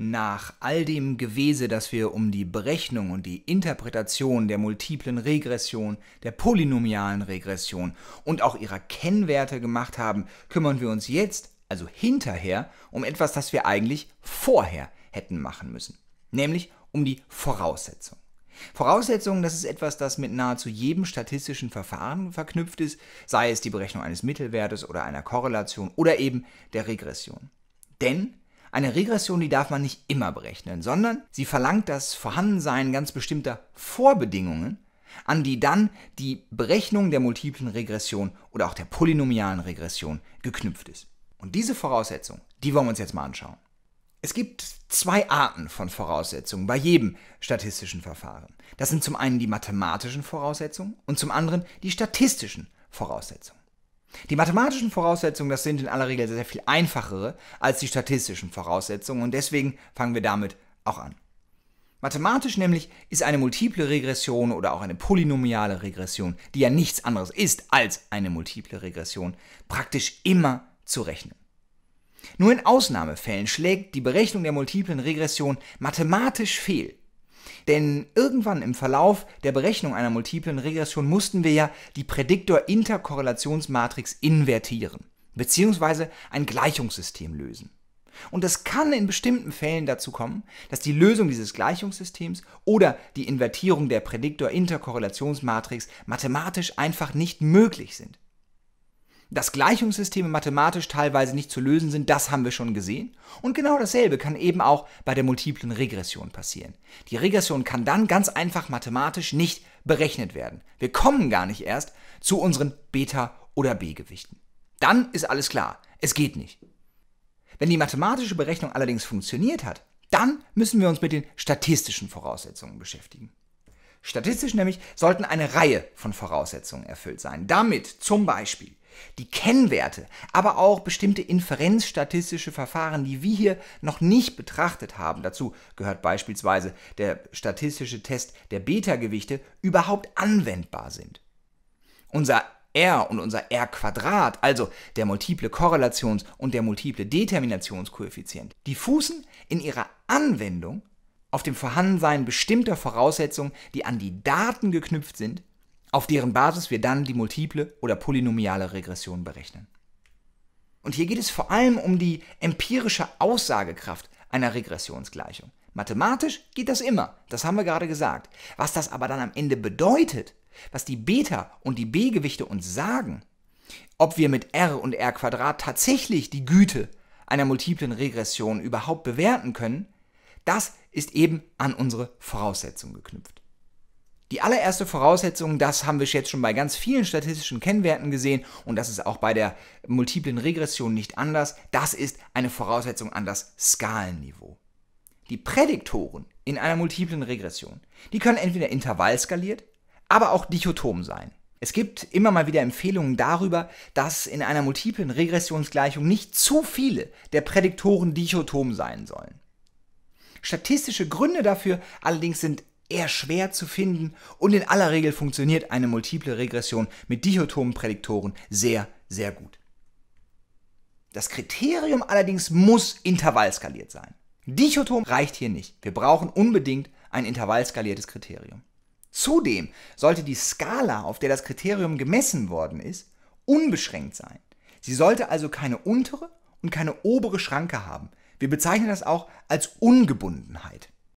Nach all dem Gewese, das wir um die Berechnung und die Interpretation der multiplen Regression, der polynomialen Regression und auch ihrer Kennwerte gemacht haben, kümmern wir uns jetzt, also hinterher, um etwas, das wir eigentlich vorher hätten machen müssen, nämlich um die Voraussetzung. Voraussetzungen, das ist etwas, das mit nahezu jedem statistischen Verfahren verknüpft ist, sei es die Berechnung eines Mittelwertes oder einer Korrelation oder eben der Regression. Denn eine Regression, die darf man nicht immer berechnen, sondern sie verlangt das Vorhandensein ganz bestimmter Vorbedingungen, an die dann die Berechnung der multiplen Regression oder auch der polynomialen Regression geknüpft ist. Und diese Voraussetzung, die wollen wir uns jetzt mal anschauen. Es gibt zwei Arten von Voraussetzungen bei jedem statistischen Verfahren. Das sind zum einen die mathematischen Voraussetzungen und zum anderen die statistischen Voraussetzungen. Die mathematischen Voraussetzungen, das sind in aller Regel sehr viel einfachere als die statistischen Voraussetzungen und deswegen fangen wir damit auch an. Mathematisch nämlich ist eine multiple Regression oder auch eine polynomiale Regression, die ja nichts anderes ist als eine multiple Regression, praktisch immer zu rechnen. Nur in Ausnahmefällen schlägt die Berechnung der multiplen Regression mathematisch fehl. Denn irgendwann im Verlauf der Berechnung einer multiplen Regression mussten wir ja die Prädiktor-Interkorrelationsmatrix invertieren, bzw. ein Gleichungssystem lösen. Und es kann in bestimmten Fällen dazu kommen, dass die Lösung dieses Gleichungssystems oder die Invertierung der Prädiktor-Interkorrelationsmatrix mathematisch einfach nicht möglich sind. Dass Gleichungssysteme mathematisch teilweise nicht zu lösen sind, das haben wir schon gesehen. Und genau dasselbe kann eben auch bei der multiplen Regression passieren. Die Regression kann dann ganz einfach mathematisch nicht berechnet werden. Wir kommen gar nicht erst zu unseren Beta- oder B-Gewichten. Dann ist alles klar. Es geht nicht. Wenn die mathematische Berechnung allerdings funktioniert hat, dann müssen wir uns mit den statistischen Voraussetzungen beschäftigen. Statistisch nämlich sollten eine Reihe von Voraussetzungen erfüllt sein, damit zum Beispiel die Kennwerte, aber auch bestimmte inferenzstatistische Verfahren, die wir hier noch nicht betrachtet haben, dazu gehört beispielsweise der statistische Test der Beta-Gewichte, überhaupt anwendbar sind. Unser R und unser R-Quadrat, also der multiple Korrelations- und der multiple Determinationskoeffizient, die fußen in ihrer Anwendung auf dem Vorhandensein bestimmter Voraussetzungen, die an die Daten geknüpft sind auf deren Basis wir dann die multiple oder polynomiale Regression berechnen. Und hier geht es vor allem um die empirische Aussagekraft einer Regressionsgleichung. Mathematisch geht das immer, das haben wir gerade gesagt. Was das aber dann am Ende bedeutet, was die Beta und die B-Gewichte uns sagen, ob wir mit R und R Quadrat tatsächlich die Güte einer multiplen Regression überhaupt bewerten können, das ist eben an unsere Voraussetzung geknüpft. Die allererste Voraussetzung, das haben wir jetzt schon bei ganz vielen statistischen Kennwerten gesehen und das ist auch bei der multiplen Regression nicht anders, das ist eine Voraussetzung an das Skalenniveau. Die Prädiktoren in einer multiplen Regression, die können entweder intervallskaliert, aber auch dichotom sein. Es gibt immer mal wieder Empfehlungen darüber, dass in einer multiplen Regressionsgleichung nicht zu viele der Prädiktoren dichotom sein sollen. Statistische Gründe dafür allerdings sind eher schwer zu finden und in aller Regel funktioniert eine multiple Regression mit dichotomen Prädiktoren sehr, sehr gut. Das Kriterium allerdings muss intervallskaliert sein. Dichotom reicht hier nicht. Wir brauchen unbedingt ein intervallskaliertes Kriterium. Zudem sollte die Skala, auf der das Kriterium gemessen worden ist, unbeschränkt sein. Sie sollte also keine untere und keine obere Schranke haben. Wir bezeichnen das auch als Ungebundenheit.